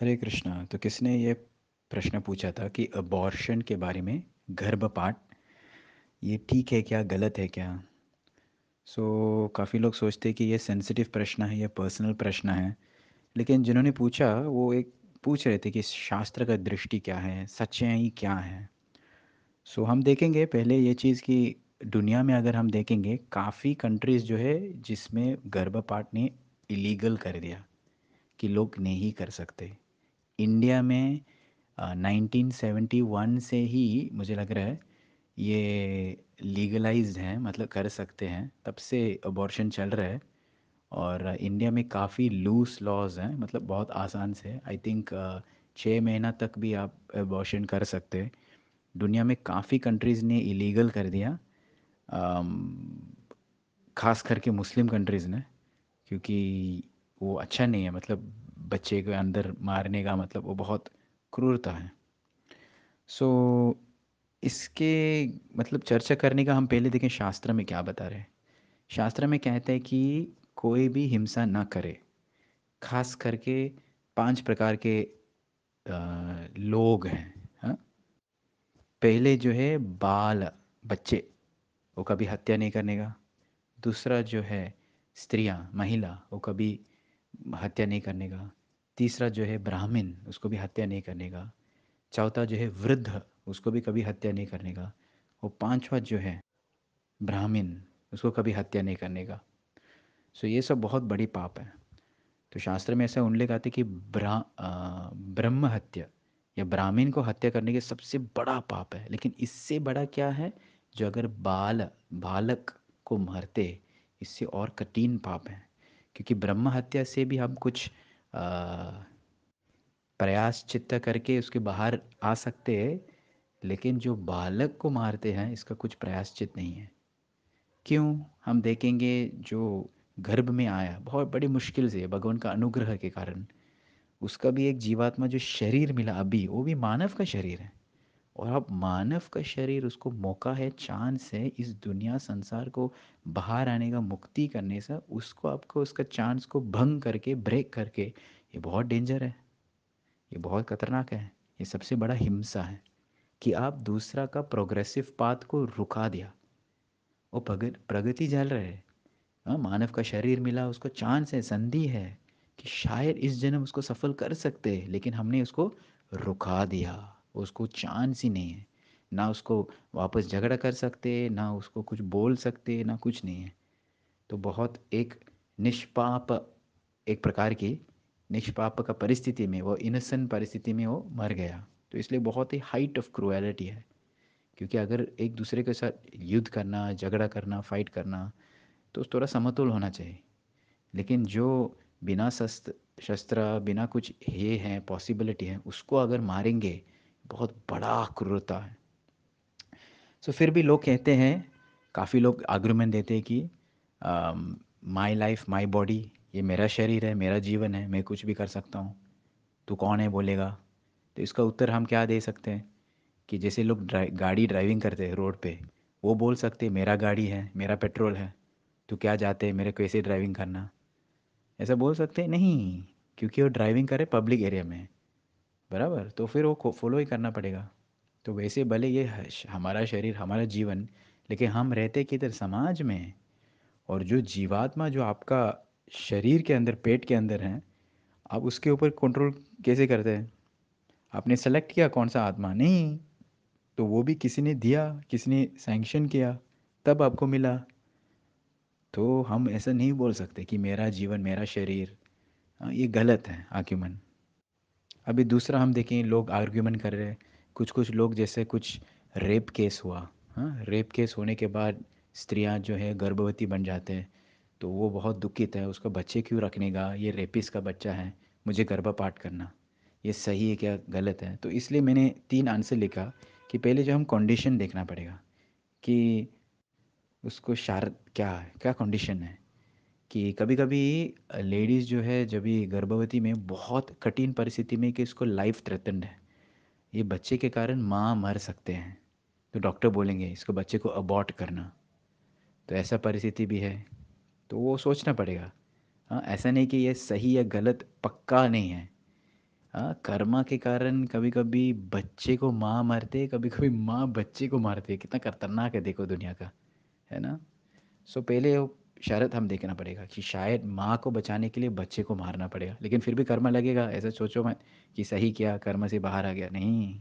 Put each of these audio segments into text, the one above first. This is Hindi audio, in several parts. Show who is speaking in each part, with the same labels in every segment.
Speaker 1: हरे कृष्णा तो किसने ये प्रश्न पूछा था कि अबॉर्शन के बारे में गर्भपात ये ठीक है क्या गलत है क्या सो so, काफ़ी लोग सोचते कि ये सेंसिटिव प्रश्न है ये पर्सनल प्रश्न है लेकिन जिन्होंने पूछा वो एक पूछ रहे थे कि शास्त्र का दृष्टि क्या है सच्चाई क्या है सो so, हम देखेंगे पहले ये चीज़ कि दुनिया में अगर हम देखेंगे काफ़ी कंट्रीज़ जो है जिसमें गर्भपात ने इलीगल कर दिया कि लोग नहीं कर सकते इंडिया में नाइनटीन सेवेंटी वन से ही मुझे लग रहा है ये लीगलाइज्ड हैं मतलब कर सकते हैं तब से अबॉर्शन चल रहा है और इंडिया में काफ़ी लूज लॉज हैं मतलब बहुत आसान से आई थिंक छः महीना तक भी आप अबॉर्शन कर सकते हैं दुनिया में काफ़ी कंट्रीज़ ने इलीगल कर दिया ख़ास करके मुस्लिम कंट्रीज़ ने क्योंकि वो अच्छा नहीं है मतलब बच्चे के अंदर मारने का मतलब वो बहुत क्रूरता है सो so, इसके मतलब चर्चा करने का हम पहले देखें शास्त्र में क्या बता रहे हैं शास्त्र में कहते हैं कि कोई भी हिंसा ना करे खास करके पांच प्रकार के आ, लोग हैं हा? पहले जो है बाल बच्चे वो कभी हत्या नहीं करने का दूसरा जो है स्त्रियां महिला वो कभी हत्या नहीं करने का तीसरा जो है ब्राह्मण उसको भी हत्या नहीं करने का चौथा जो है वृद्ध उसको भी कभी हत्या नहीं करने का और पांचवा जो है ब्राह्मण उसको कभी हत्या नहीं करने का सो ये सब बहुत बड़ी पाप है तो शास्त्र में ऐसा उल्लेख आते कि ब्रा ब्रह्म हत्या या ब्राह्मीण को हत्या करने के सबसे बड़ा पाप है लेकिन इससे बड़ा क्या है जो अगर बाल बालक को मरते इससे और कठिन पाप है क्योंकि ब्रह्म हत्या से भी हम कुछ प्रयास चित्त करके उसके बाहर आ सकते हैं लेकिन जो बालक को मारते हैं इसका कुछ प्रयास चित्त नहीं है क्यों हम देखेंगे जो गर्भ में आया बहुत बड़ी मुश्किल से भगवान का अनुग्रह के कारण उसका भी एक जीवात्मा जो शरीर मिला अभी वो भी मानव का शरीर है और अब मानव का शरीर उसको मौका है चांस है इस दुनिया संसार को बाहर आने का मुक्ति करने से उसको आपको उसका चांस को भंग करके ब्रेक करके ये बहुत डेंजर है ये बहुत खतरनाक है ये सबसे बड़ा हिंसा है कि आप दूसरा का प्रोग्रेसिव पाथ को रुका दिया वो प्रगति जल रहे हाँ मानव का शरीर मिला उसको चांस है संधि है कि शायद इस जन्म उसको सफल कर सकते हैं लेकिन हमने उसको रुका दिया उसको चांस ही नहीं है ना उसको वापस झगड़ा कर सकते ना उसको कुछ बोल सकते ना कुछ नहीं है तो बहुत एक निष्पाप एक प्रकार की निष्पाप का परिस्थिति में वो इनसेंट परिस्थिति में वो मर गया तो इसलिए बहुत ही हाइट ऑफ क्रुएलिटी है क्योंकि अगर एक दूसरे के साथ युद्ध करना झगड़ा करना फाइट करना तो थोड़ा समतुल होना चाहिए लेकिन जो बिना शस्त्र शस्त्र बिना कुछ ये है पॉसिबिलिटी है उसको अगर मारेंगे बहुत बड़ा क्रूरता है सो so, फिर भी लोग कहते हैं काफ़ी लोग आग्रूमेंट देते हैं कि माई लाइफ माई बॉडी ये मेरा शरीर है मेरा जीवन है मैं कुछ भी कर सकता हूँ तू कौन है बोलेगा तो इसका उत्तर हम क्या दे सकते हैं कि जैसे लोग ड्राइ गाड़ी ड्राइविंग करते हैं रोड पे वो बोल सकते मेरा गाड़ी है मेरा पेट्रोल है तू क्या जाते मेरे को ऐसे ड्राइविंग करना ऐसा बोल सकते नहीं क्योंकि वो ड्राइविंग करे पब्लिक एरिया में बराबर तो फिर वो फॉलो ही करना पड़ेगा तो वैसे भले ये हमारा शरीर हमारा जीवन लेकिन हम रहते किधर समाज में और जो जीवात्मा जो आपका शरीर के अंदर पेट के अंदर हैं आप उसके ऊपर कंट्रोल कैसे करते हैं आपने सेलेक्ट किया कौन सा आत्मा नहीं तो वो भी किसी ने दिया किसी ने सैंक्शन किया तब आपको मिला तो हम ऐसा नहीं बोल सकते कि मेरा जीवन मेरा शरीर हाँ, ये गलत है आर्ग्यूमेंट अभी दूसरा हम देखें लोग आर्ग्यूमेंट कर रहे हैं कुछ कुछ लोग जैसे कुछ रेप केस हुआ हाँ रेप केस होने के बाद स्त्रियां जो है गर्भवती बन जाते हैं तो वो बहुत दुखित है उसका बच्चे क्यों रखने का ये रेपिस का बच्चा है मुझे गर्भपात करना ये सही है क्या गलत है तो इसलिए मैंने तीन आंसर लिखा कि पहले जो हम कंडीशन देखना पड़ेगा कि उसको शार क्या है क्या कंडीशन है कि कभी कभी लेडीज़ जो है जब भी गर्भवती में बहुत कठिन परिस्थिति में कि इसको लाइफ थ्रेटन है ये बच्चे के कारण माँ मर सकते हैं तो डॉक्टर बोलेंगे इसको बच्चे को अबॉर्ट करना तो ऐसा परिस्थिति भी है तो वो सोचना पड़ेगा हाँ ऐसा नहीं कि ये सही या गलत पक्का नहीं है हाँ कर्मा के कारण कभी कभी बच्चे को माँ मारते कभी कभी माँ बच्चे को मारते कितना खतरनाक है देखो दुनिया का है ना सो पहले शरत हम देखना पड़ेगा कि शायद माँ को बचाने के लिए बच्चे को मारना पड़ेगा लेकिन फिर भी कर्मा लगेगा ऐसा सोचो मैं कि सही किया कर्मा से बाहर आ गया नहीं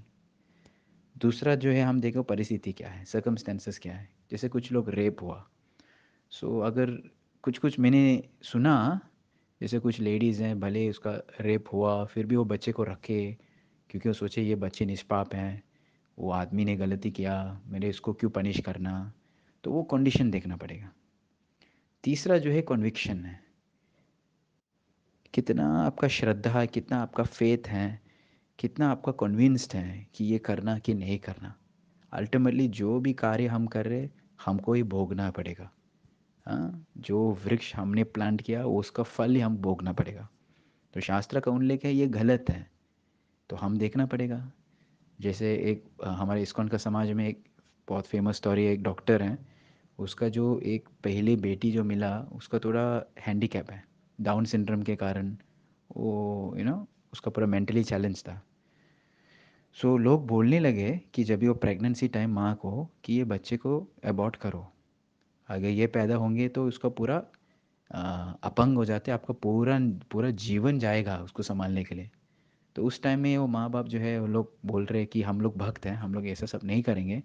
Speaker 1: दूसरा जो है हम देखो परिस्थिति क्या है सर्कमस्टेंसेस क्या है जैसे कुछ लोग रेप हुआ सो अगर कुछ कुछ मैंने सुना जैसे कुछ लेडीज़ हैं भले उसका रेप हुआ फिर भी वो बच्चे को रखे क्योंकि वो सोचे ये बच्चे निष्पाप हैं वो आदमी ने गलती किया मेरे इसको क्यों पनिश करना तो वो कंडीशन देखना पड़ेगा तीसरा जो है कन्विक्शन है कितना आपका श्रद्धा है कितना आपका फेथ है कितना आपका कन्विंस्ड है कि ये करना कि नहीं करना अल्टीमेटली जो भी कार्य हम कर रहे हमको ही भोगना पड़ेगा हाँ जो वृक्ष हमने प्लांट किया वो उसका फल ही हम भोगना पड़ेगा तो शास्त्र का उल्लेख है ये गलत है तो हम देखना पड़ेगा जैसे एक हमारे इस्कॉन का समाज में एक बहुत फेमस स्टोरी है एक डॉक्टर हैं उसका जो एक पहले बेटी जो मिला उसका थोड़ा हैंडीकैप है डाउन सिंड्रोम के कारण वो यू नो उसका पूरा मेंटली चैलेंज था सो so, लोग बोलने लगे कि जब भी वो प्रेगनेंसी टाइम माँ को कि ये बच्चे को अबॉट करो अगर ये पैदा होंगे तो उसका पूरा अपंग हो जाते आपका पूरा पूरा जीवन जाएगा उसको संभालने के लिए तो उस टाइम में वो माँ बाप जो है वो लोग बोल रहे हैं कि हम लोग भक्त हैं हम लोग ऐसा सब नहीं करेंगे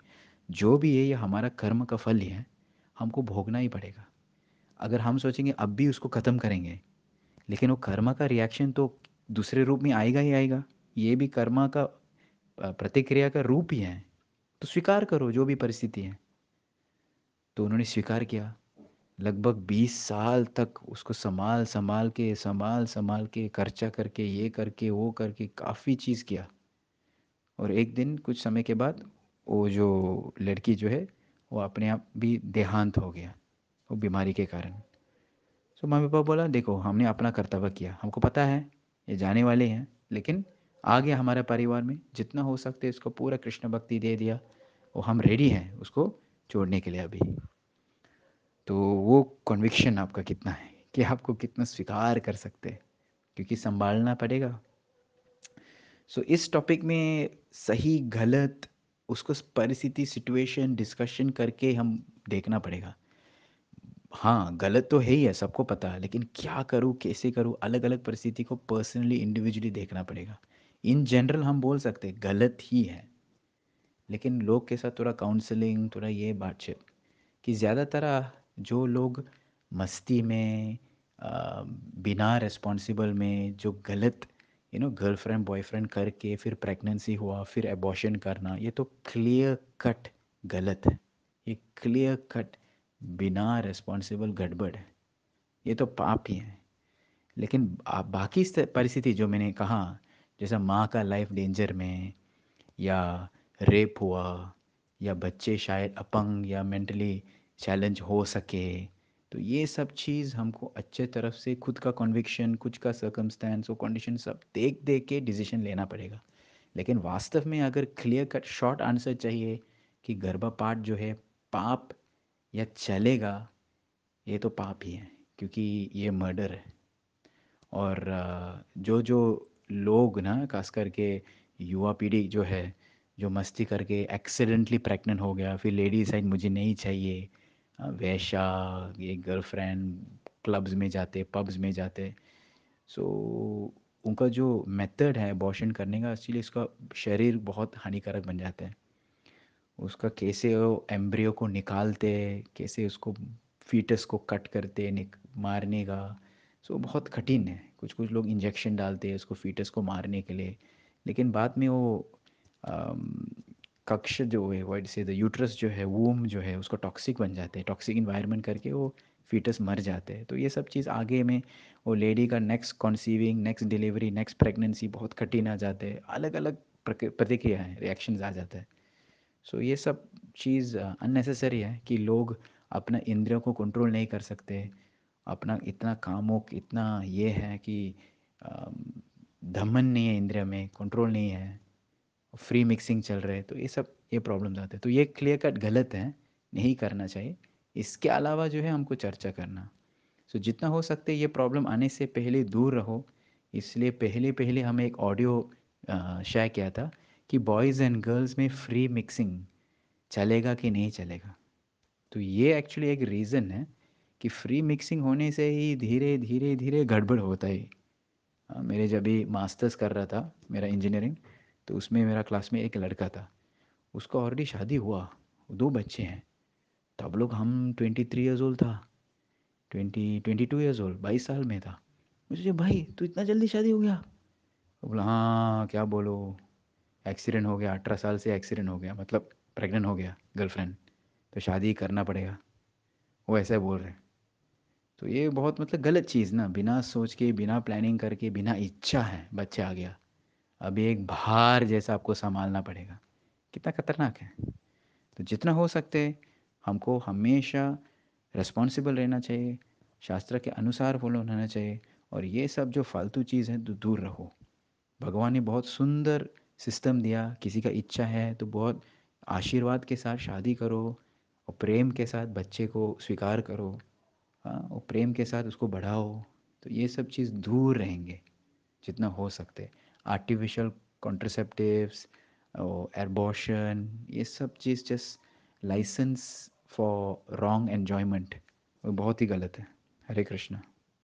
Speaker 1: जो भी है ये हमारा कर्म का फल ही है हमको भोगना ही पड़ेगा अगर हम सोचेंगे अब भी उसको ख़त्म करेंगे लेकिन वो कर्म का रिएक्शन तो दूसरे रूप में आएगा ही आएगा ये भी कर्मा का प्रतिक्रिया का रूप ही है तो स्वीकार करो जो भी परिस्थिति है तो उन्होंने स्वीकार किया लगभग बीस साल तक उसको संभाल संभाल के संभाल संभाल के खर्चा करके ये करके वो करके काफ़ी चीज़ किया और एक दिन कुछ समय के बाद वो जो लड़की जो है वो अपने आप भी देहांत हो गया वो बीमारी के कारण तो मम्मी पापा बोला देखो हमने अपना कर्तव्य किया हमको पता है ये जाने वाले हैं लेकिन आ गया हमारे परिवार में जितना हो सकते उसको पूरा कृष्ण भक्ति दे दिया और हम रेडी हैं उसको छोड़ने के लिए अभी तो वो कन्विक्शन आपका कितना है कि आपको कितना स्वीकार कर सकते हैं क्योंकि संभालना पड़ेगा सो so, इस टॉपिक में सही गलत उसको परिस्थिति सिचुएशन डिस्कशन करके हम देखना पड़ेगा हाँ गलत तो है ही है सबको पता है लेकिन क्या करूँ कैसे करूँ अलग अलग परिस्थिति को पर्सनली इंडिविजुअली देखना पड़ेगा इन जनरल हम बोल सकते गलत ही है लेकिन लोग के साथ थोड़ा काउंसलिंग थोड़ा ये बातचीत कि ज़्यादातर जो लोग मस्ती में बिना रिस्पॉन्सिबल में जो गलत यू नो गर्लफ्रेंड बॉयफ्रेंड करके फिर प्रेगनेंसी हुआ फिर एबॉशन करना ये तो क्लियर कट गलत है ये क्लियर कट बिना रिस्पॉन्सिबल गड़बड़ है ये तो पाप ही है लेकिन बाकी परिस्थिति जो मैंने कहा जैसा माँ का लाइफ डेंजर में या रेप हुआ या बच्चे शायद अपंग या मेंटली चैलेंज हो सके तो ये सब चीज़ हमको अच्छे तरफ से खुद का कन्विक्शन खुद का सर्कमस्टेंस और कंडीशन सब देख देख के डिसीजन लेना पड़ेगा लेकिन वास्तव में अगर क्लियर कट शॉर्ट आंसर चाहिए कि गर्भपात जो है पाप या चलेगा ये तो पाप ही है क्योंकि ये मर्डर है और जो जो लोग ना खास करके युवा पीढ़ी जो है जो मस्ती करके एक्सीडेंटली प्रेग्नेंट हो गया फिर लेडीज साइड मुझे नहीं चाहिए वैशा ये गर्लफ्रेंड क्लब्स में जाते पब्स में जाते सो so, उनका जो मेथड है अबॉर्शन करने का एक्चुअली उसका शरीर बहुत हानिकारक बन जाता है उसका कैसे वो एम्ब्रियो को निकालते कैसे उसको फीटस को कट करते मारने का सो so, बहुत कठिन है कुछ कुछ लोग इंजेक्शन डालते हैं उसको फीटस को मारने के लिए लेकिन बाद में वो कक्ष जो है वाइट से द यूट्रस जो है वूम जो है उसको टॉक्सिक बन जाते हैं टॉक्सिक इन्वायरमेंट करके वो फीटस मर जाते हैं तो ये सब चीज़ आगे में वो लेडी का next conceiving next delivery next pregnancy बहुत कठिन आ जाते हैं अलग अलग प्रतिक्रिया है रिएक्शंस आ जाते हैं सो so, ये सब चीज़ अननेसेसरी है कि लोग अपना इंद्रियों को कंट्रोल नहीं कर सकते अपना इतना कामों इतना ये है कि धमन नहीं है इंद्रिया में कंट्रोल नहीं है फ्री मिक्सिंग चल रहे हैं तो ये सब ये प्रॉब्लम आते हैं तो ये क्लियर कट गलत है नहीं करना चाहिए इसके अलावा जो है हमको चर्चा करना सो so, जितना हो सकते ये प्रॉब्लम आने से पहले दूर रहो इसलिए पहले पहले हमें एक ऑडियो शेयर किया था कि बॉयज़ एंड गर्ल्स में फ्री मिक्सिंग चलेगा कि नहीं चलेगा तो ये एक्चुअली एक रीज़न है कि फ्री मिक्सिंग होने से ही धीरे धीरे धीरे गड़बड़ होता है मेरे जब भी मास्टर्स कर रहा था मेरा इंजीनियरिंग तो उसमें मेरा क्लास में एक लड़का था उसका ऑलरेडी शादी हुआ दो बच्चे हैं तब तो लोग हम ट्वेंटी थ्री ईयर्स ओल्ड था twenty twenty two years old बाईस साल में था मुझे भाई तू इतना जल्दी शादी हो गया बोला हाँ क्या बोलो एक्सीडेंट हो गया अठारह साल से एक्सीडेंट हो गया मतलब प्रेग्नेंट हो गया गर्लफ्रेंड तो शादी करना पड़ेगा वो ऐसा बोल रहे तो ये बहुत मतलब गलत चीज़ ना बिना सोच के बिना प्लानिंग करके बिना इच्छा है बच्चे आ गया अभी एक भार जैसा आपको संभालना पड़ेगा कितना खतरनाक है तो जितना हो सकते हमको हमेशा रिस्पॉन्सिबल रहना चाहिए शास्त्र के अनुसार फॉलो रहना चाहिए और ये सब जो फालतू चीज़ है तो दूर रहो भगवान ने बहुत सुंदर सिस्टम दिया किसी का इच्छा है तो बहुत आशीर्वाद के साथ शादी करो और प्रेम के साथ बच्चे को स्वीकार करो हाँ और प्रेम के साथ उसको बढ़ाओ तो ये सब चीज़ दूर रहेंगे जितना हो सकते आर्टिफिशियल कॉन्ट्रसेप्टिव एरबोशन ये सब चीज़ just licence for wrong enjoyment वो बहुत ही गलत है हरे कृष्णा